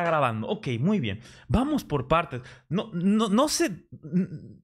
grabando. Ok, muy bien. Vamos por partes. No, no, no se.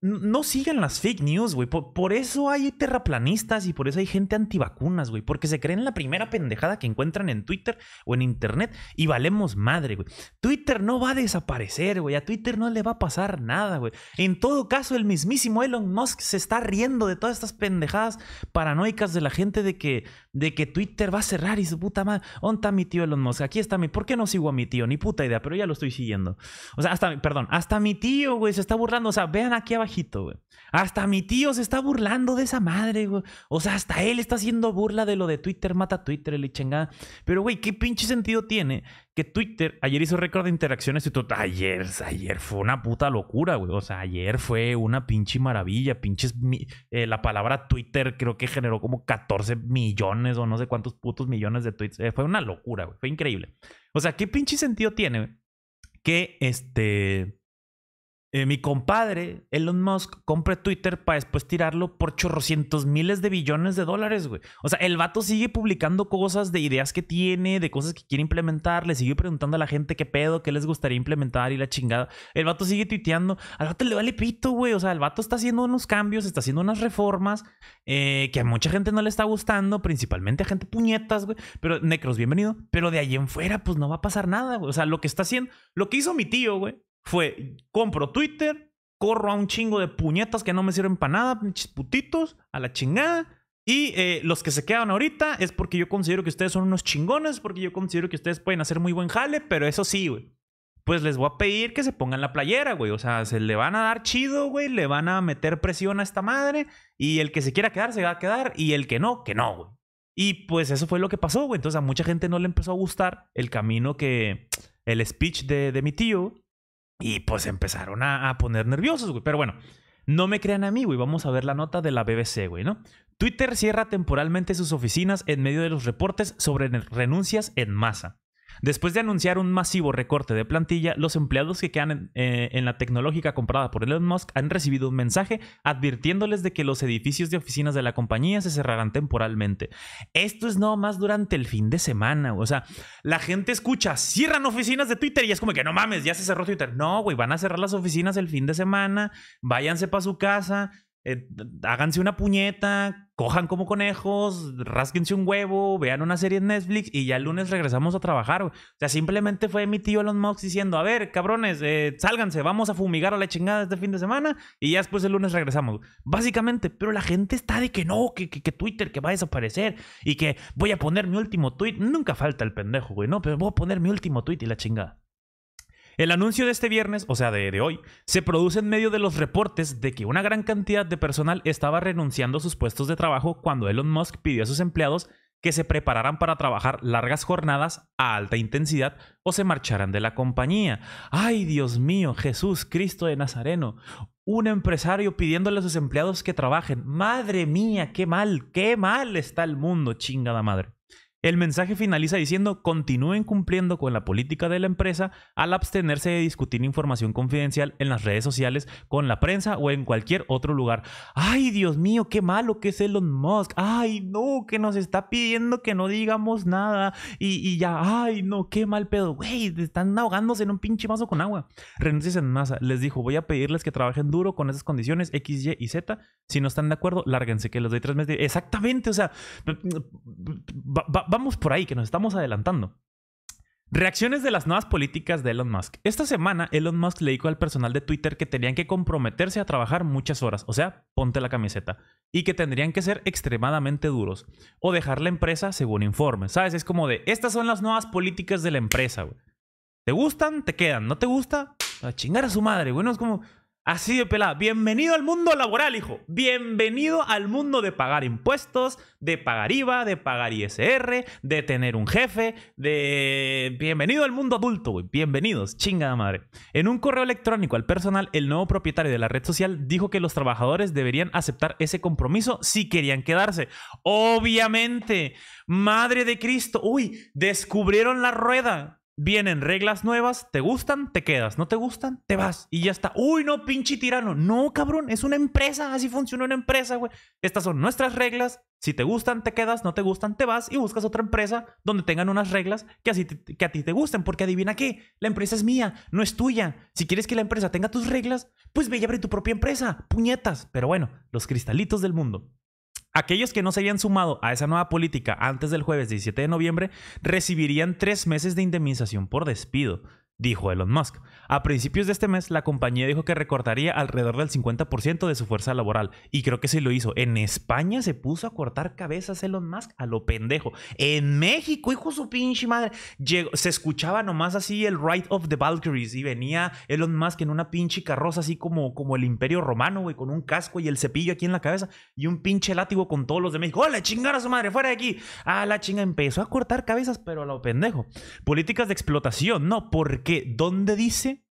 No sigan las fake news, güey. Por, eso hay terraplanistas y por eso hay gente antivacunas, güey. Porque se creen la primera pendejada que encuentran en Twitter o en Internet y valemos madre, güey. Twitter no va a desaparecer, güey. A Twitter no le va a pasar nada, güey. En todo caso, el mismísimo Elon Musk se está riendo de todas estas pendejadas paranoicas de la gente de que, de que Twitter va a cerrar y su puta madre. ¿Dónde está mi tío Elon Musk? Aquí está mi. ¿Por qué no sigo a mi tío? Ni puta idea, pero ya lo estoy siguiendo. O sea, hasta, perdón, hasta mi tío, güey, se está burlando. O sea, vean aquí abajito, güey. Hasta mi tío se está burlando de esa madre, güey. O sea, hasta él está haciendo burla de lo de Twitter, mata Twitter, el chingada. Pero, güey, ¿qué pinche sentido tiene que Twitter ayer hizo récord de interacciones y todo? Ayer, ayer fue una puta locura, güey. O sea, ayer fue una pinche maravilla, pinches... Eh, la palabra Twitter creo que generó como 14 millones o no sé cuántos putos millones de tweets. Eh, fue una locura, güey. Fue increíble. O sea, ¿qué pinche sentido tiene que este eh, mi compadre, Elon Musk, compra Twitter para después tirarlo por chorrocientos miles de billones de dólares, güey. O sea, el vato sigue publicando cosas de ideas que tiene, de cosas que quiere implementar, le sigue preguntando a la gente qué pedo, qué les gustaría implementar y la chingada. El vato sigue tuiteando, al vato le vale pito, güey. O sea, el vato está haciendo unos cambios, está haciendo unas reformas eh, que a mucha gente no le está gustando, principalmente a gente puñetas, güey. Pero, Necros, bienvenido. Pero de ahí en fuera, pues no va a pasar nada, güey. O sea, lo que está haciendo, lo que hizo mi tío, güey fue, compro Twitter, corro a un chingo de puñetas que no me sirven para nada, pinches putitos, a la chingada. Y eh, los que se quedan ahorita es porque yo considero que ustedes son unos chingones, porque yo considero que ustedes pueden hacer muy buen jale, pero eso sí, güey. Pues les voy a pedir que se pongan la playera, güey. O sea, se le van a dar chido, güey. Le van a meter presión a esta madre. Y el que se quiera quedar, se va a quedar. Y el que no, que no, güey. Y pues eso fue lo que pasó, güey. Entonces a mucha gente no le empezó a gustar el camino que. El speech de, de mi tío y pues empezaron a, poner nerviosos, güey. Pero bueno, no me crean a mí, güey. Vamos a ver la nota de la BBC, güey, ¿no? Twitter cierra temporalmente sus oficinas en medio de los reportes sobre renuncias en masa. Después de anunciar un masivo recorte de plantilla, los empleados que quedan eh, en, la tecnológica comprada por Elon Musk han recibido un mensaje advirtiéndoles de que los edificios de oficinas de la compañía se cerrarán temporalmente. Esto es no más durante el fin de semana. O sea, la gente escucha, cierran oficinas de Twitter y es como que no mames, ya se cerró Twitter. No, güey, van a cerrar las oficinas el fin de semana, váyanse para su casa eh, háganse una puñeta, cojan como conejos, rasquense un huevo, vean una serie en Netflix y ya el lunes regresamos a trabajar. O sea, simplemente fue mi tío Elon Musk diciendo, a ver, cabrones, eh, sálganse, vamos a fumigar a la chingada este fin de semana y ya después el lunes regresamos. Básicamente, pero la gente está de que no, que, que, que, Twitter que va a desaparecer y que voy a poner mi último tweet. Nunca falta el pendejo, güey, no, pero voy a poner mi último tweet y la chingada. El anuncio de este viernes, o sea, de, hoy, se produce en medio de los reportes de que una gran cantidad de personal estaba renunciando a sus puestos de trabajo cuando Elon Musk pidió a sus empleados que se prepararan para trabajar largas jornadas a alta intensidad o se marcharan de la compañía. Ay, Dios mío, Jesús Cristo de Nazareno, un empresario pidiéndole a sus empleados que trabajen. Madre mía, qué mal, qué mal está el mundo, chingada madre. El mensaje finaliza diciendo, continúen cumpliendo con la política de la empresa al abstenerse de discutir información confidencial en las redes sociales, con la prensa o en cualquier otro lugar. Ay, Dios mío, qué malo que es Elon Musk. Ay, no, que nos está pidiendo que no digamos nada. Y, ya, ay, no, qué mal pedo. Güey, están ahogándose en un pinche vaso con agua. Renuncias en masa. Les dijo, voy a pedirles que trabajen duro con esas condiciones X, Y y Z. Si no están de acuerdo, lárguense, que los doy tres meses. Exactamente, o sea, mm, mm, vamos por ahí, que nos estamos adelantando. Reacciones de las nuevas políticas de Elon Musk. Esta semana, Elon Musk le dijo al personal de Twitter que tenían que comprometerse a trabajar muchas horas, o sea, ponte la camiseta, y que tendrían que ser extremadamente duros, o dejar la empresa según informes. ¿Sabes? Es como de, estas son las nuevas políticas de la empresa, güey. ¿Te gustan? Te quedan. ¿No te gusta? A chingar a su madre, güey. es como, Así de pelada. Bienvenido al mundo laboral, hijo. Bienvenido al mundo de pagar impuestos, de pagar IVA, de pagar ISR, de tener un jefe, de... Bienvenido al mundo adulto, güey. Bienvenidos, chingada madre. En un correo electrónico al personal, el nuevo propietario de la red social dijo que los trabajadores deberían aceptar ese compromiso si querían quedarse. Obviamente. Madre de Cristo. Uy, descubrieron la rueda. Vienen reglas nuevas, te gustan, te quedas, no te gustan, te vas y ya está. Uy, no, pinche tirano. No, cabrón, es una empresa, así funciona una empresa, güey. Estas son nuestras reglas, si te gustan, te quedas, no te gustan, te vas y buscas otra empresa donde tengan unas reglas que, así que a ti te gusten, porque adivina qué, la empresa es mía, no es tuya. Si quieres que la empresa tenga tus reglas, pues ve y abre tu propia empresa, puñetas. Pero bueno, los cristalitos del mundo. Aquellos que no se habían sumado a esa nueva política antes del jueves 17 de noviembre recibirían tres meses de indemnización por despido dijo Elon Musk. A principios de este mes, la compañía dijo que recortaría alrededor del 50% de su fuerza laboral, y creo que sí lo hizo. En España se puso a cortar cabezas Elon Musk a lo pendejo. En México, hijo su pinche madre, llegó, se escuchaba nomás así el Ride of the Valkyries, y venía Elon Musk en una pinche carroza así como, como el Imperio Romano, güey, con un casco y el cepillo aquí en la cabeza, y un pinche látigo con todos los de México. ¡Hola, chingar a su madre, fuera de aquí! Ah, la chinga empezó a cortar cabezas, pero a lo pendejo. Políticas de explotación, no, porque que ¿dónde dice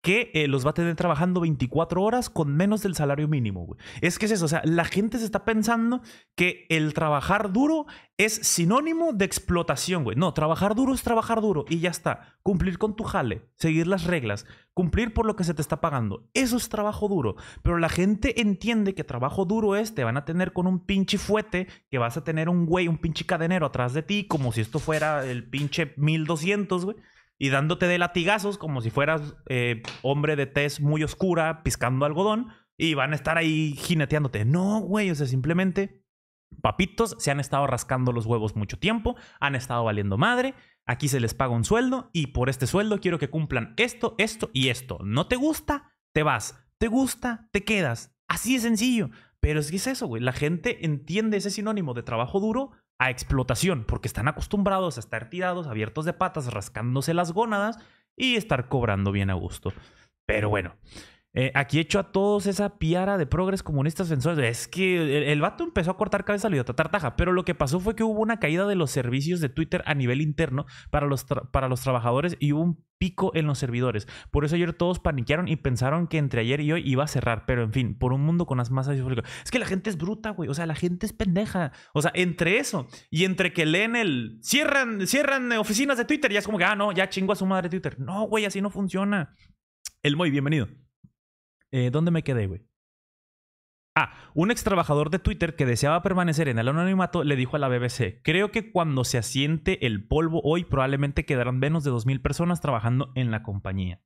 que eh, los va a tener trabajando 24 horas con menos del salario mínimo, güey? Es que es eso, o sea, la gente se está pensando que el trabajar duro es sinónimo de explotación, güey. No, trabajar duro es trabajar duro y ya está. Cumplir con tu jale, seguir las reglas, cumplir por lo que se te está pagando. Eso es trabajo duro. Pero la gente entiende que trabajo duro es, te van a tener con un pinche fuete, que vas a tener un güey, un pinche cadenero atrás de ti, como si esto fuera el pinche 1200, güey y dándote de latigazos como si fueras eh, hombre de tez muy oscura piscando algodón y van a estar ahí jineteándote. No, güey, o sea, simplemente papitos se han estado rascando los huevos mucho tiempo, han estado valiendo madre, aquí se les paga un sueldo y por este sueldo quiero que cumplan esto, esto y esto. ¿No te gusta? Te vas. ¿Te gusta? Te quedas. Así de sencillo. Pero es que es eso, güey. La gente entiende ese sinónimo de trabajo duro a explotación, porque están acostumbrados a estar tirados, abiertos de patas, rascándose las gónadas y estar cobrando bien a gusto. Pero bueno, eh, aquí hecho a todos esa piara de progres comunistas censores. Es que el, vato empezó a cortar cabeza al tartaja, pero lo que pasó fue que hubo una caída de los servicios de Twitter a nivel interno para los, para los trabajadores y hubo un pico en los servidores. Por eso ayer todos paniquearon y pensaron que entre ayer y hoy iba a cerrar, pero en fin, por un mundo con las masas Es que la gente es bruta, güey, o sea, la gente es pendeja. O sea, entre eso y entre que leen el cierran cierran oficinas de Twitter, y es como que, ah, no, ya chingo a su madre Twitter. No, güey, así no funciona. El muy bienvenido. Eh, ¿Dónde me quedé, güey? Ah, un ex trabajador de Twitter que deseaba permanecer en el anonimato le dijo a la BBC: Creo que cuando se asiente el polvo hoy, probablemente quedarán menos de 2.000 personas trabajando en la compañía.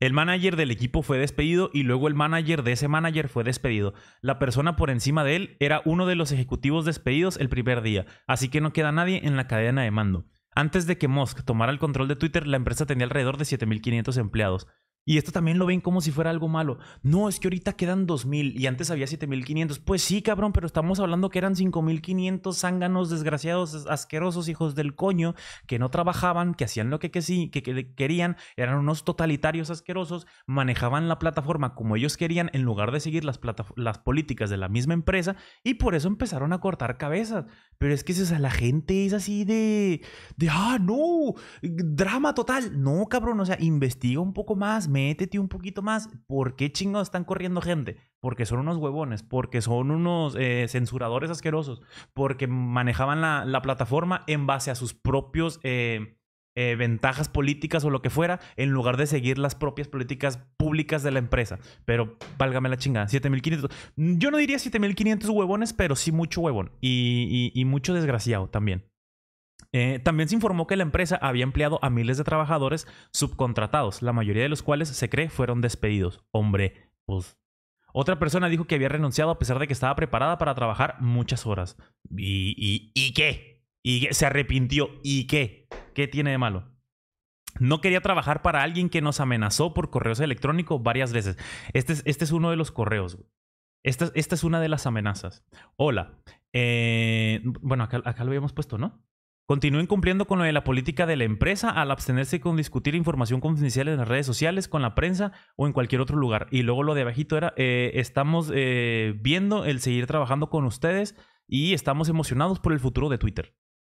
El manager del equipo fue despedido y luego el manager de ese manager fue despedido. La persona por encima de él era uno de los ejecutivos despedidos el primer día, así que no queda nadie en la cadena de mando. Antes de que Musk tomara el control de Twitter, la empresa tenía alrededor de 7.500 empleados. Y esto también lo ven como si fuera algo malo. No, es que ahorita quedan 2.000 y antes había 7.500. Pues sí, cabrón, pero estamos hablando que eran 5.500 zánganos desgraciados, asquerosos, hijos del coño, que no trabajaban, que hacían lo que, que, sí, que, querían, eran unos totalitarios asquerosos, manejaban la plataforma como ellos querían en lugar de seguir las, las políticas de la misma empresa y por eso empezaron a cortar cabezas. Pero es que es la gente es así de, de, ah, no, drama total. No, cabrón, o sea, investiga un poco más métete un poquito más. ¿Por qué chingados están corriendo gente? Porque son unos huevones, porque son unos eh, censuradores asquerosos, porque manejaban la, plataforma en base a sus propios... Eh, eh, ventajas políticas o lo que fuera, en lugar de seguir las propias políticas públicas de la empresa. Pero válgame la chingada, 7500. Yo no diría 7500 huevones, pero sí mucho huevón y mucho desgraciado también. Eh, también se informó que la empresa había empleado a miles de trabajadores subcontratados, la mayoría de los cuales se cree fueron despedidos. Hombre, pues. Otra persona dijo que había renunciado a pesar de que estaba preparada para trabajar muchas horas. ¿Y, y, y qué? ¿Y qué? Se arrepintió. ¿Y qué? ¿Qué tiene de malo? No quería trabajar para alguien que nos amenazó por correos electrónicos varias veces. Este es, este es uno de los correos. Esta, esta es una de las amenazas. Hola. Eh, bueno, acá lo habíamos puesto, ¿no? Continúen cumpliendo con lo de la política de la empresa al abstenerse con discutir información confidencial en las redes sociales, con la prensa o en cualquier otro lugar. Y luego lo de abajito era, eh, estamos eh, viendo el seguir trabajando con ustedes y estamos emocionados por el futuro de Twitter.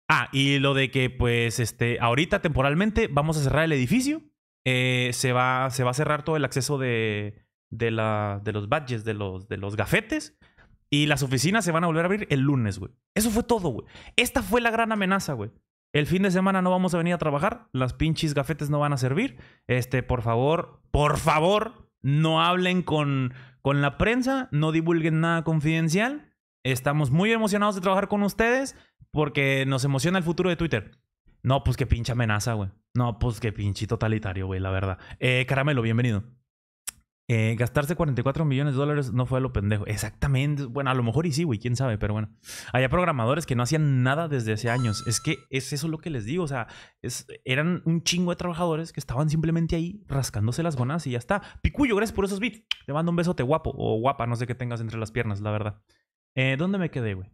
Ah, y lo de que pues este, ahorita temporalmente vamos a cerrar el edificio, eh, se, va, se va a cerrar todo el acceso de, de, la, de los badges, de los, de los gafetes y las oficinas se van a volver a abrir el lunes, güey. Eso fue todo, güey. Esta fue la gran amenaza, güey. El fin de semana no vamos a venir a trabajar, las pinches gafetes no van a servir. Este, por favor, por favor, no hablen con, con la prensa, no divulguen nada confidencial. Estamos muy emocionados de trabajar con ustedes porque nos emociona el futuro de Twitter. No, pues qué pinche amenaza, güey. No, pues qué pinche totalitario, güey, la verdad. Eh, caramelo, bienvenido. Eh, gastarse 44 millones de dólares no fue lo pendejo. Exactamente. Bueno, a lo mejor y sí, güey, quién sabe, pero bueno. Había programadores que no hacían nada desde hace años. Es que es eso lo que les digo. O sea, eran un chingo de trabajadores que estaban simplemente ahí rascándose las gonas y ya está. Picuyo, gracias por esos bits, Te mando un beso, te guapo o guapa, no sé qué tengas entre las piernas, la verdad. Eh, ¿Dónde me quedé, güey?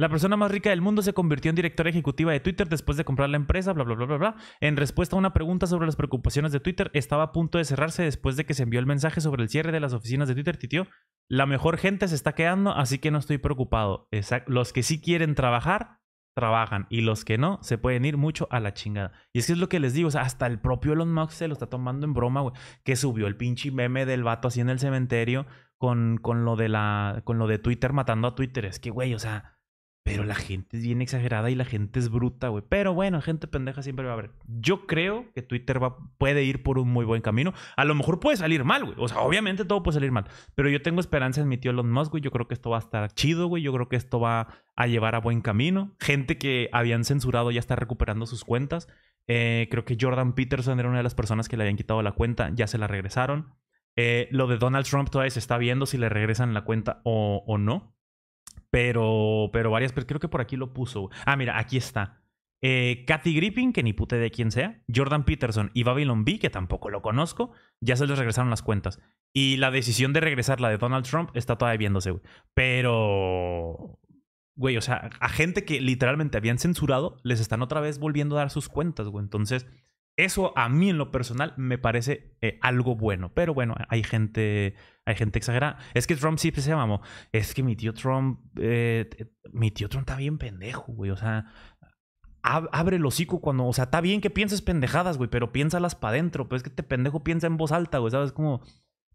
La persona más rica del mundo se convirtió en directora ejecutiva de Twitter después de comprar la empresa, bla, bla, bla, bla, bla. En respuesta a una pregunta sobre las preocupaciones de Twitter, estaba a punto de cerrarse después de que se envió el mensaje sobre el cierre de las oficinas de Twitter, titió. La mejor gente se está quedando, así que no estoy preocupado. Los que sí quieren trabajar, trabajan. Y los que no, se pueden ir mucho a la chingada. Y es que es lo que les digo, o sea, hasta el propio Elon Musk se lo está tomando en broma, güey. Que subió el pinche meme del vato así en el cementerio con, con, lo de la, con lo de Twitter matando a Twitter. Es que, güey, o sea pero la gente es bien exagerada y la gente es bruta, güey. Pero bueno, gente pendeja siempre va a haber. Yo creo que Twitter va, puede ir por un muy buen camino. A lo mejor puede salir mal, güey. O sea, obviamente todo puede salir mal. Pero yo tengo esperanza en mi tío Elon Musk, güey. Yo creo que esto va a estar chido, güey. Yo creo que esto va a llevar a buen camino. Gente que habían censurado ya está recuperando sus cuentas. Eh, creo que Jordan Peterson era una de las personas que le habían quitado la cuenta. Ya se la regresaron. Eh, lo de Donald Trump todavía se está viendo si le regresan la cuenta o, o no. Pero, pero varias, pero creo que por aquí lo puso. Ah, mira, aquí está. Eh, Kathy Griffin, que ni pute de quién sea, Jordan Peterson y Babylon B, que tampoco lo conozco, ya se les regresaron las cuentas. Y la decisión de regresar, la de Donald Trump, está todavía viéndose, güey. Pero, güey, o sea, a gente que literalmente habían censurado, les están otra vez volviendo a dar sus cuentas, güey. Entonces, eso a mí en lo personal me parece eh, algo bueno, pero bueno, hay gente, hay gente exagerada. Es que Trump sí se llamó. Es que mi tío Trump, eh, mi tío Trump está bien pendejo, güey. O sea, abre el hocico cuando, o sea, está bien que pienses pendejadas, güey, pero piénsalas para adentro. Pero pues, es que este pendejo piensa en voz alta, güey, ¿sabes? Como,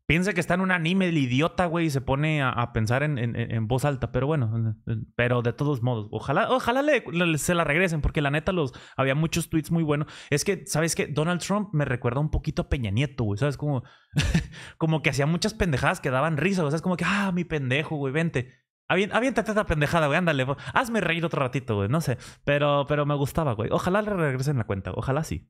piensa que está en un anime el idiota, güey, y se pone a, pensar en, en, en, voz alta. Pero bueno, pero de todos modos, ojalá, ojalá le, se la regresen, porque la neta los había muchos tweets muy buenos. Es que, ¿sabes qué? Donald Trump me recuerda un poquito a Peña Nieto, güey. ¿Sabes? Como, como que hacía muchas pendejadas que daban risa, sea, es Como que, ah, mi pendejo, güey, vente. Aviéntate esa pendejada, güey, ándale. Hazme reír otro ratito, güey, no sé. Pero, pero me gustaba, güey. Ojalá le regresen la cuenta, ojalá sí.